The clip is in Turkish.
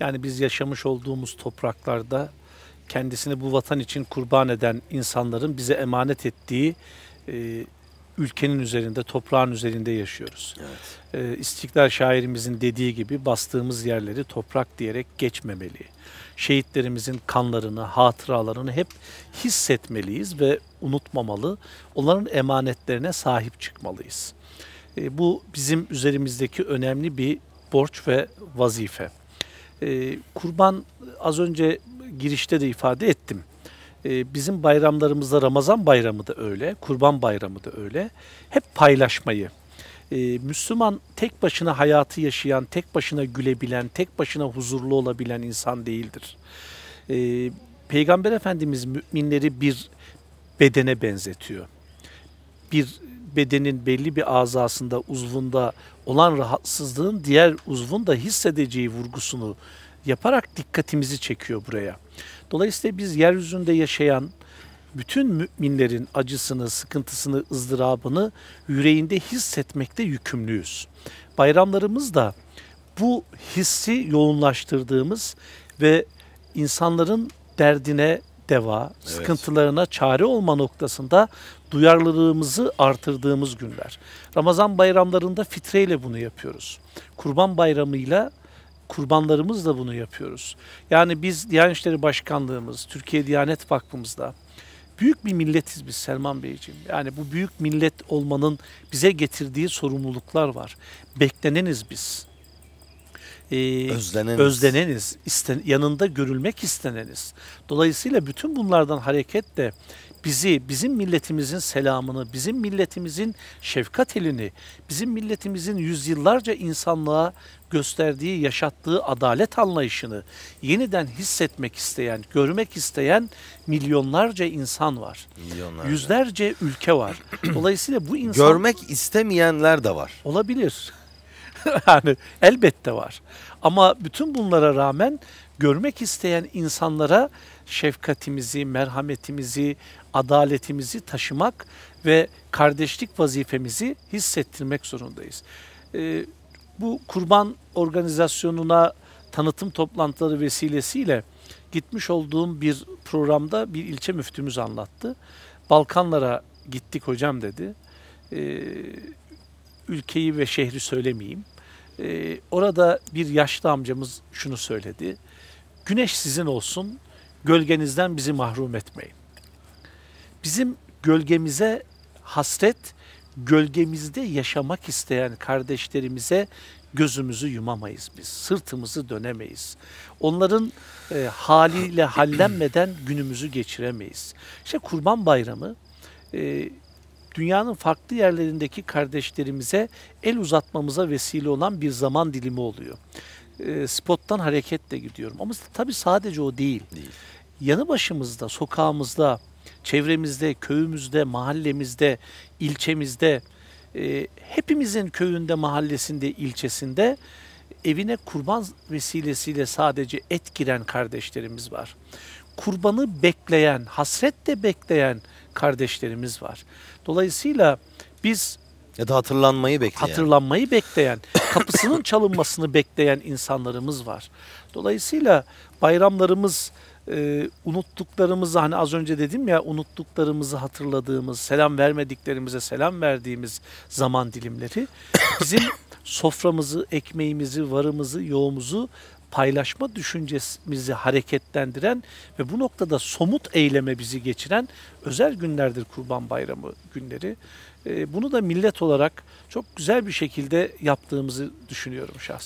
Yani biz yaşamış olduğumuz topraklarda kendisini bu vatan için kurban eden insanların bize emanet ettiği e, ülkenin üzerinde, toprağın üzerinde yaşıyoruz. Evet. E, İstiklal şairimizin dediği gibi bastığımız yerleri toprak diyerek geçmemeli. Şehitlerimizin kanlarını, hatıralarını hep hissetmeliyiz ve unutmamalı. Onların emanetlerine sahip çıkmalıyız. E, bu bizim üzerimizdeki önemli bir borç ve vazife. E, kurban az önce girişte de ifade ettim. E, bizim bayramlarımızda Ramazan bayramı da öyle, kurban bayramı da öyle. Hep paylaşmayı, e, Müslüman tek başına hayatı yaşayan, tek başına gülebilen, tek başına huzurlu olabilen insan değildir. E, Peygamber Efendimiz müminleri bir bedene benzetiyor bir bedenin belli bir azasında, uzvunda olan rahatsızlığın diğer uzvun da hissedeceği vurgusunu yaparak dikkatimizi çekiyor buraya. Dolayısıyla biz yeryüzünde yaşayan bütün müminlerin acısını, sıkıntısını, ızdırabını yüreğinde hissetmekte yükümlüyüz. Bayramlarımız da bu hissi yoğunlaştırdığımız ve insanların derdine deva, evet. sıkıntılarına çare olma noktasında duyarlılığımızı artırdığımız günler. Ramazan bayramlarında fitreyle bunu yapıyoruz. Kurban bayramıyla kurbanlarımızla bunu yapıyoruz. Yani biz Diyanet İşleri Başkanlığımız, Türkiye Diyanet Vakfımızda büyük bir milletiz biz Selman Beyciğim. Yani bu büyük millet olmanın bize getirdiği sorumluluklar var. Bekleneniz biz e, özleneniz, özleneniz isten, yanında görülmek isteneniz. Dolayısıyla bütün bunlardan hareketle bizi, bizim milletimizin selamını, bizim milletimizin şefkat elini, bizim milletimizin yüzyıllarca insanlığa gösterdiği, yaşattığı adalet anlayışını yeniden hissetmek isteyen, görmek isteyen milyonlarca insan var. Milyonlarca. Yüzlerce ülke var. Dolayısıyla bu insan... Görmek istemeyenler de var. Olabilir. yani elbette var. Ama bütün bunlara rağmen görmek isteyen insanlara şefkatimizi, merhametimizi, adaletimizi taşımak ve kardeşlik vazifemizi hissettirmek zorundayız. Ee, bu kurban organizasyonuna tanıtım toplantıları vesilesiyle gitmiş olduğum bir programda bir ilçe müftümüz anlattı. Balkanlara gittik hocam dedi. Ee, ülkeyi ve şehri söylemeyeyim. Ee, orada bir yaşlı amcamız şunu söyledi. Güneş sizin olsun, gölgenizden bizi mahrum etmeyin. Bizim gölgemize hasret, gölgemizde yaşamak isteyen kardeşlerimize gözümüzü yumamayız biz. Sırtımızı dönemeyiz. Onların e, haliyle hallenmeden günümüzü geçiremeyiz. İşte Kurban Bayramı e, dünyanın farklı yerlerindeki kardeşlerimize el uzatmamıza vesile olan bir zaman dilimi oluyor. E, spottan hareketle gidiyorum. Ama tabii sadece o değil. değil. Yanı başımızda, sokağımızda, çevremizde, köyümüzde, mahallemizde, ilçemizde, e, hepimizin köyünde, mahallesinde, ilçesinde evine kurban vesilesiyle sadece et giren kardeşlerimiz var. Kurbanı bekleyen, hasretle bekleyen, kardeşlerimiz var. Dolayısıyla biz ya da hatırlanmayı bekleyen. Hatırlanmayı bekleyen, kapısının çalınmasını bekleyen insanlarımız var. Dolayısıyla bayramlarımız e, unuttuklarımızı hani az önce dedim ya unuttuklarımızı hatırladığımız, selam vermediklerimize selam verdiğimiz zaman dilimleri bizim soframızı, ekmeğimizi, varımızı, yoğumuzu paylaşma düşüncemizi hareketlendiren ve bu noktada somut eyleme bizi geçiren özel günlerdir Kurban Bayramı günleri. Ee, bunu da millet olarak çok güzel bir şekilde yaptığımızı düşünüyorum şahsen.